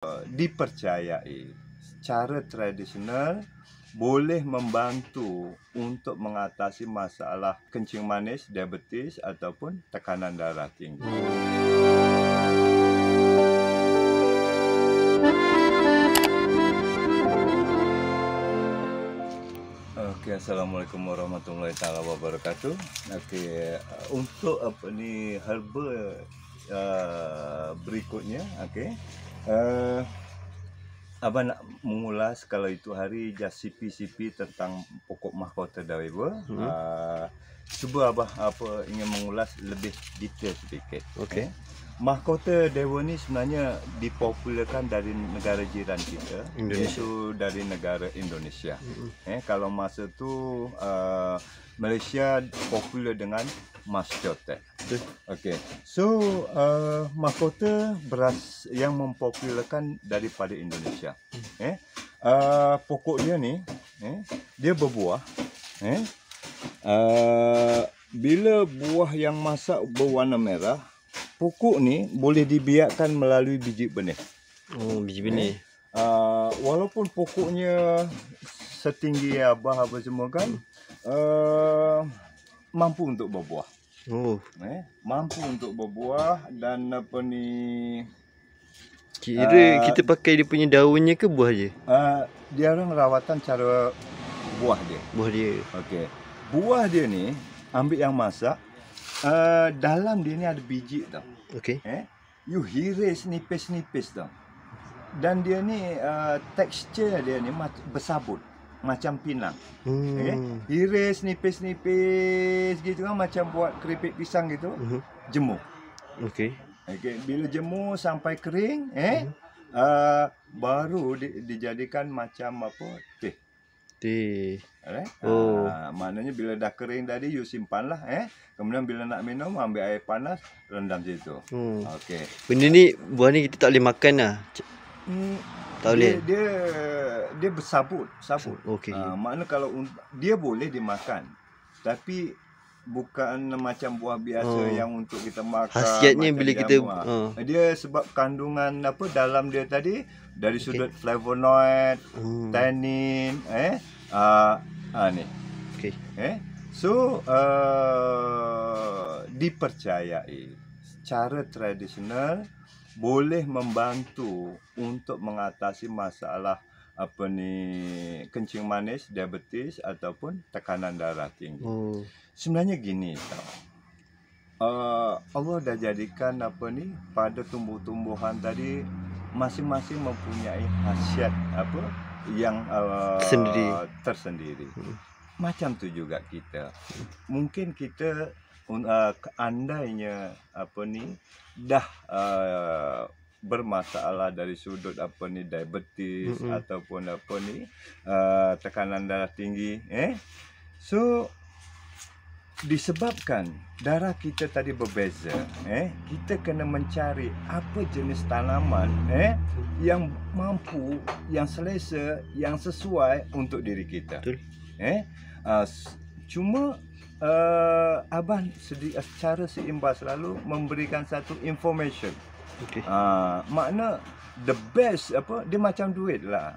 Eh, dipercayai secara tradisional boleh membantu untuk mengatasi masalah kencing manis, diabetes ataupun tekanan darah tinggi. Okay, Assalamualaikum warahmatullahi taala wabarakatuh. Okay, eh, untuk apa ni herba uh, eh, berikutnya, okay? Uh, Abang nak mengulas kalau itu hari just CP-CP tentang pokok mahkota Dawiwa. Hmm. Uh, ah, cuba Abah apa ingin mengulas lebih detail sedikit. Okey. Okay. Eh, Mahkota Dewan ni sebenarnya dipopularkan dari negara jiran kita Indonesia. iaitu dari negara Indonesia. Mm-hmm. Eh kalau masa tu uh, Malaysia popular dengan Mas Jotek. Okey. So uh, mahkota beras yang mempopularkan daripada Indonesia. Mm. Eh uh, pokok dia ni eh dia berbuah eh uh, bila buah yang masak berwarna merah pokok ni boleh dibiarkan melalui biji benih. Oh, biji benih. Ha, walaupun pokoknya setinggi abah apa semua kan, uh, mampu untuk berbuah. Oh. Eh, mampu untuk berbuah dan apa ni kira uh, kita pakai dia punya daunnya ke buah je? Uh, dia orang rawatan cara buah dia. Buah dia. Okey. Buah dia ni ambil yang masak, Eh, dalam dia ni ada biji tau. Okay. Eh? You hiris nipis-nipis tau. Dan dia ni uh, texture dia ni bersabut. Macam pinang. Hmm. Okay? Hiris nipis-nipis gitu kan. Macam buat keripik pisang gitu. Uh mhm. -huh. Jemur. Okay. okay. Bila jemur sampai kering. Eh? Uh -huh. uh, baru di, dijadikan macam apa. Teh. Okay putih. Alright. Oh. Ha, maknanya bila dah kering tadi you simpanlah eh. Kemudian bila nak minum ambil air panas rendam situ. Hmm. Okey. Benda ni buah ni kita tak boleh makan lah. Hmm. Tak boleh. Dia, dia dia bersabut, sabut. Okey. Ha, ah, makna kalau dia boleh dimakan. Tapi bukan macam buah biasa oh. yang untuk kita makan. Khasiatnya bila kita oh. dia sebab kandungan apa dalam dia tadi dari sudut flavonoid, hmm. tannin, eh ah uh, uh, ni. Okey. Eh. So uh, dipercayai cara tradisional boleh membantu untuk mengatasi masalah apa ni kencing manis diabetes ataupun tekanan darah tinggi. Hmm. Sebenarnya gini tau. Uh, eh, Allah dah jadikan apa ni pada tumbuh-tumbuhan tadi masing-masing mempunyai khasiat apa yang uh, tersendiri. Hmm. Macam tu juga kita. Mungkin kita uh, andainya apa ni dah uh, bermasalah dari sudut apa ni diabetes mm-hmm. ataupun apa ni uh, tekanan darah tinggi eh so disebabkan darah kita tadi berbeza eh kita kena mencari apa jenis tanaman eh yang mampu yang selesa yang sesuai untuk diri kita betul eh uh, cuma uh, abang secara seimbas selalu memberikan satu information okay. uh, ah, makna the best apa dia macam duit lah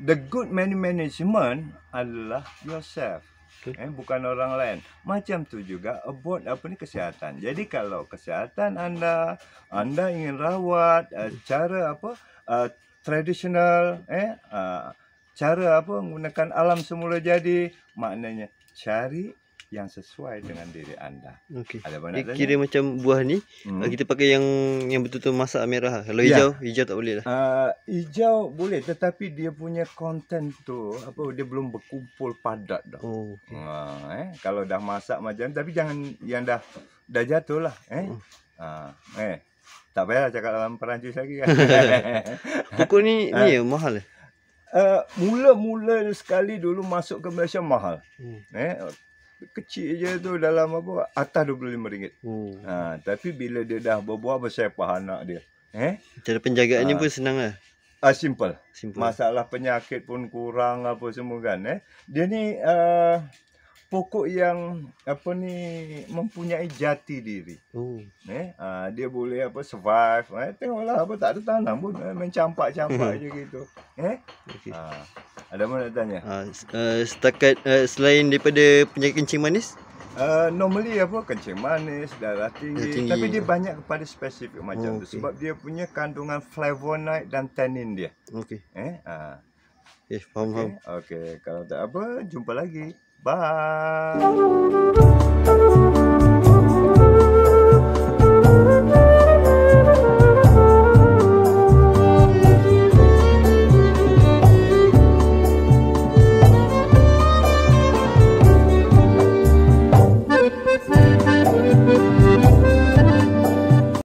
the good money management adalah yourself okay. eh, bukan orang lain macam tu juga about apa ni kesihatan jadi kalau kesihatan anda anda ingin rawat uh, cara apa uh, tradisional eh uh, cara apa menggunakan alam semula jadi maknanya cari yang sesuai dengan diri anda. Okey. Ada banyak dia kira macam buah ni hmm. Uh, kita pakai yang yang betul-betul masak merah. Kalau ya. hijau, yeah. hijau tak boleh lah. Uh, hijau boleh tetapi dia punya konten tu apa dia belum berkumpul padat dah. Oh. Okay. Uh, ah, eh kalau dah masak macam tapi jangan yang dah dah jatuh lah eh. Ha hmm. uh, eh. Tak payah cakap dalam Perancis lagi kan. Pukul ni ni eh. Ya, mahal. Ya? Eh? Uh, mula-mula sekali dulu masuk ke Malaysia mahal. Hmm. Eh, kecil aja tu dalam apa atas RM25. Hmm. Ha, tapi bila dia dah berbuah besar paha anak dia. Eh? Cara penjagaannya ha. pun senanglah. Ah uh, simple. simple. Masalah penyakit pun kurang apa semua kan eh. Dia ni uh, pokok yang apa ni mempunyai jati diri. Oh. Eh, uh, dia boleh apa survive. Eh, tengoklah apa tak ada tanam pun eh, mencampak-campak aja hmm. gitu. Eh? Okay. Uh. Ah. Ada mana nak tanya? Uh, setakat uh, selain daripada penyakit kencing manis? Uh, normally apa kencing manis darah tinggi, darah tinggi tapi dia ya. banyak kepada spesifik macam oh, okay. tu sebab dia punya kandungan flavonoid dan tannin dia. Okey. Eh. Uh. Eh, faham. Okey, okay. kalau tak apa, jumpa lagi. Bye.